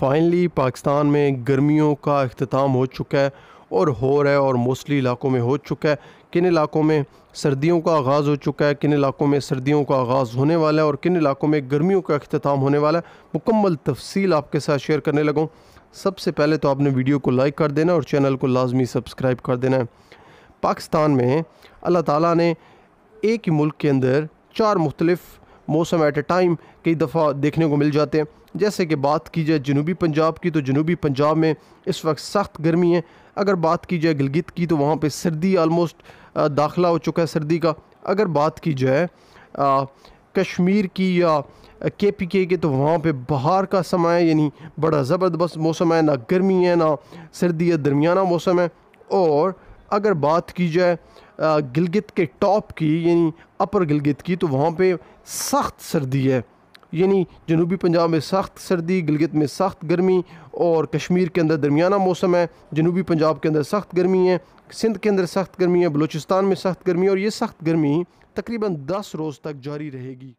finally Pakistan में गर्मियों का अख्ताम हो चुका है और हो रहा है और मोस्टली इलाकों में हो चुका है किन इलाकों में सर्दियों का आगाज़ हो चुका है किन इलाकों में सर्दियों का आगाज़ होने वाला है और किन इलाकों में गर्मियों का अख्ताम होने वाला है मुकम्मल तफसील आपके साथ शेयर करने लगूँ सबसे पहले तो आपने वीडियो को लाइक कर देना और चैनल को लाजमी सब्सक्राइब कर देना है पाकिस्तान में अल्लाह ताली ने एक ही मुल्क के अंदर चार मुख्तलिफ़ मौसम एट ए टाइम कई दफ़ा देखने को मिल जाते हैं जैसे कि बात की जाए जनूबी पंजाब की तो जनूबी पंजाब में इस वक्त सख्त गर्मी है अगर बात की जाए गिलगित की तो वहाँ पर सर्दी आलमोस्ट दाखिला हो चुका है सर्दी का अगर बात की जाए कश्मीर की या के पी के के तो वहाँ पर बहार का समय है यानी बड़ा ज़बरदस्त मौसम है ना गर्मी है ना सर्दी है दरमियाना मौसम है और अगर बात की जाए गिलगित के टॉप की यानी अपर गिलगित की तो वहाँ पे सख्त सर्दी है यानी जनूबी पंजाब में सख्त सर्दी गिलगित में सख्त गर्मी और कश्मीर के अंदर दरमियाना मौसम है जनूबी पंजाब के अंदर सख्त गर्मी है सिंध के अंदर सख्त गर्मी है बलूचिस्तान में सख्त गर्मी है और ये सख्त गर्मी तकरीबन दस रोज़ तक जारी रहेगी